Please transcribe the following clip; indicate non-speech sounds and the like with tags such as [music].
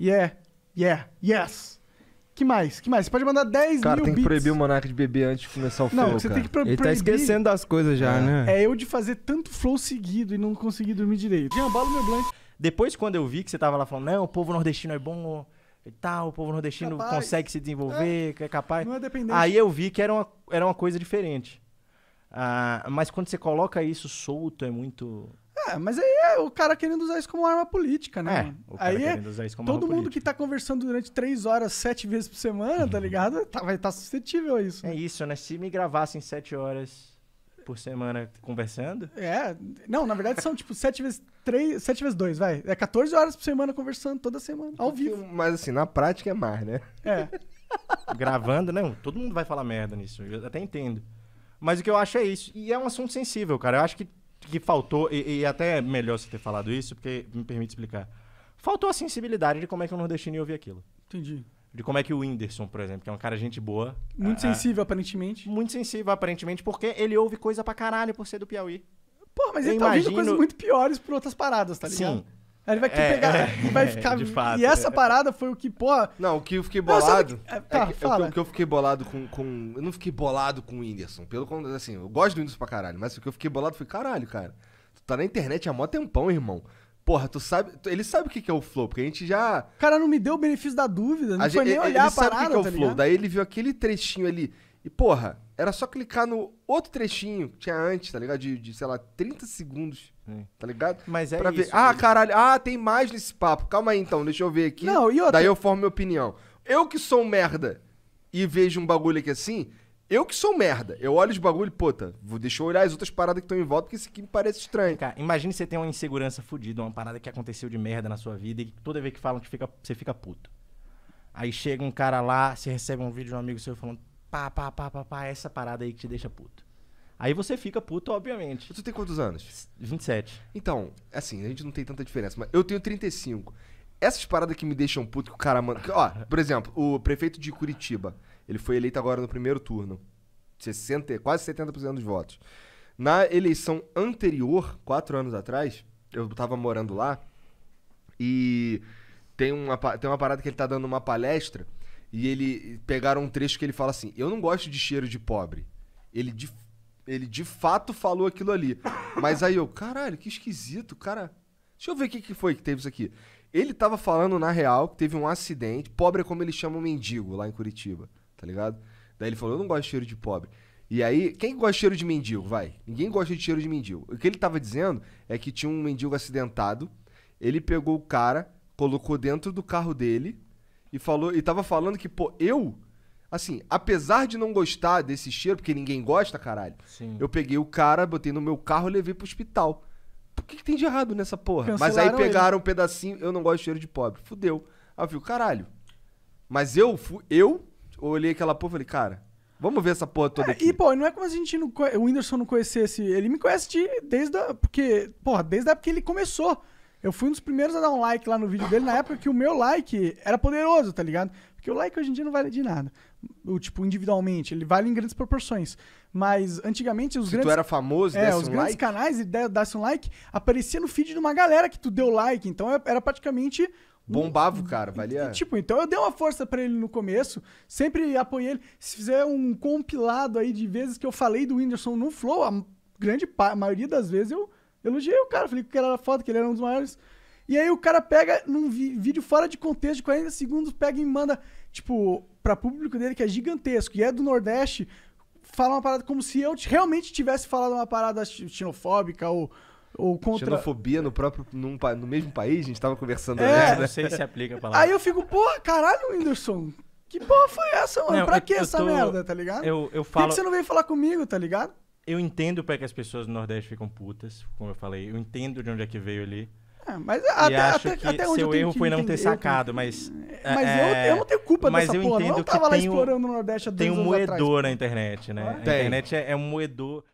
Yeah, yeah, yes. Que mais? Que mais? Você pode mandar 10 cara, mil tem que beats. proibir o Monark de beber antes de começar o flow, Não, você cara. tem que pro Ele proibir... tá esquecendo das coisas já, é. né? É eu de fazer tanto flow seguido e não conseguir dormir direito. Jean, bala meu blunt. Depois, quando eu vi que você tava lá falando, não, o povo nordestino é bom e tal, o povo nordestino Capaz. consegue se desenvolver, é, é capaz. Não é dependente. Aí eu vi que era uma, era uma coisa diferente. Ah, mas quando você coloca isso solto, é muito... É, mas aí é o cara querendo usar isso como arma política, né? É, o cara aí é querendo usar isso como todo arma mundo política. que tá conversando durante três horas, sete vezes por semana, tá uhum. ligado? Tá, vai estar tá suscetível a isso. É né? isso, né? Se me gravassem sete horas por semana conversando... É, não, na verdade são tipo sete vezes três, sete vezes dois, vai. É 14 horas por semana conversando, toda semana, ao vivo. Mas assim, na prática é mais, né? É. [laughs] Gravando, né? Todo mundo vai falar merda nisso, eu até entendo. Mas o que eu acho é isso. E é um assunto sensível, cara. Eu acho que que faltou, e, e até é melhor você ter falado isso, porque me permite explicar. Faltou a sensibilidade de como é que o nordestino ia ouvir aquilo. Entendi. De como é que o Whindersson, por exemplo, que é um cara gente boa. Muito sensível, aparentemente. Muito sensível, aparentemente, porque ele ouve coisa pra caralho por ser do Piauí. Pô, mas eu ele imagino... tá ouvindo coisas muito piores por outras paradas, tá ligado? Sim, ele vai é, pegar é, e [laughs] vai é, ficar. Fato, e essa é. parada foi o que, pô. Não, o que eu fiquei bolado. Não, que... É, tá, que, o que eu fiquei bolado com, com. Eu não fiquei bolado com o Whindersson. Pelo contrário, assim, eu gosto do Whindersson pra caralho, mas o que eu fiquei bolado foi, caralho, cara. Tu tá na internet há mó tempão, irmão. Porra, tu sabe. Tu, ele sabe o que, que é o flow, porque a gente já. cara não me deu o benefício da dúvida, não a foi gente, nem olhar ele a parada. Ele sabe o que, que é o tá flow. Ligado? Daí ele viu aquele trechinho ali. E, porra, era só clicar no outro trechinho que tinha antes, tá ligado? De, de sei lá, 30 segundos. Sim. Tá ligado? Mas é pra isso. Ver. Ah, caralho. Ah, tem mais nesse papo. Calma aí, então. Deixa eu ver aqui. Não, e outra... Daí eu formo minha opinião. Eu que sou um merda e vejo um bagulho aqui assim, eu que sou merda. Eu olho os bagulho, puta, vou deixar eu olhar as outras paradas que estão em volta, porque isso aqui me parece estranho. Cara, imagine você tem uma insegurança fodida, uma parada que aconteceu de merda na sua vida e toda vez que falam que fica, você fica puto. Aí chega um cara lá, você recebe um vídeo de um amigo seu falando, Pá, pá, pá, pá, pá, essa parada aí que te deixa puto. Aí você fica puto, obviamente. Você tem quantos anos? 27. Então, assim, a gente não tem tanta diferença, mas eu tenho 35. Essas paradas que me deixam puto que o cara manda. Ó, por exemplo, o prefeito de Curitiba, ele foi eleito agora no primeiro turno. 60, quase 70% dos votos. Na eleição anterior, quatro anos atrás, eu tava morando lá e tem uma, tem uma parada que ele tá dando uma palestra e ele pegaram um trecho que ele fala assim: "Eu não gosto de cheiro de pobre". Ele de, ele de fato falou aquilo ali. Mas aí eu, caralho, que esquisito, cara. Deixa eu ver o que, que foi que teve isso aqui. Ele tava falando, na real, que teve um acidente. Pobre é como ele chama o mendigo lá em Curitiba, tá ligado? Daí ele falou: Eu não gosto de cheiro de pobre. E aí, quem gosta de cheiro de mendigo? Vai. Ninguém gosta de cheiro de mendigo. O que ele tava dizendo é que tinha um mendigo acidentado. Ele pegou o cara, colocou dentro do carro dele, e falou e tava falando que, pô, eu assim, apesar de não gostar desse cheiro, porque ninguém gosta, caralho. Sim. Eu peguei o cara, botei no meu carro e levei pro hospital. Por que, que tem de errado nessa porra? Mas aí pegaram ele. um pedacinho, eu não gosto de cheiro de pobre. Fudeu. Aí eu fico, caralho. Mas eu fui, eu olhei aquela porra e falei, cara, vamos ver essa porra toda é, aqui. E, pô, não é como a gente não O Whindersson não conhecesse. Ele me conhece de, desde a. Porque, porra, desde a época que ele começou. Eu fui um dos primeiros a dar um like lá no vídeo dele, na época que o meu like era poderoso, tá ligado? Porque o like hoje em dia não vale de nada. O, tipo, individualmente, ele vale em grandes proporções. Mas antigamente os Se grandes. tu era famoso, é, os um grandes like? canais desse um like, aparecia no feed de uma galera que tu deu like. Então é, era praticamente Bombava o cara, valia. Tipo, então eu dei uma força para ele no começo, sempre apoiei ele. Se fizer um compilado aí de vezes que eu falei do Whindersson no Flow, a grande maioria das vezes eu Elogiei o cara, falei que era foda, que ele era um dos maiores. E aí o cara pega num vídeo fora de contexto de 40 segundos, pega e manda, tipo, pra público dele que é gigantesco e é do Nordeste, fala uma parada como se eu realmente tivesse falado uma parada xenofóbica ou, ou contra... Xenofobia no próprio, num, no mesmo país? A gente tava conversando é, antes, né? Não sei se aplica a palavra. Aí eu fico, pô, caralho, Whindersson, que porra foi essa, mano? Não, pra eu, que eu essa tô... merda, tá ligado? Eu, eu falo... Por que você não veio falar comigo, tá ligado? eu entendo para que as pessoas do Nordeste ficam putas, como eu falei. Eu entendo de onde é que veio ali. É, mas até, acho até, que até onde seu erro foi não ter sacado, mas... Mas é, eu, é, eu não tenho culpa mas dessa eu porra, entendo eu não tava lá explorando o Nordeste há dois Tem um moedor atrás. na internet, né? a internet é, é um moedor...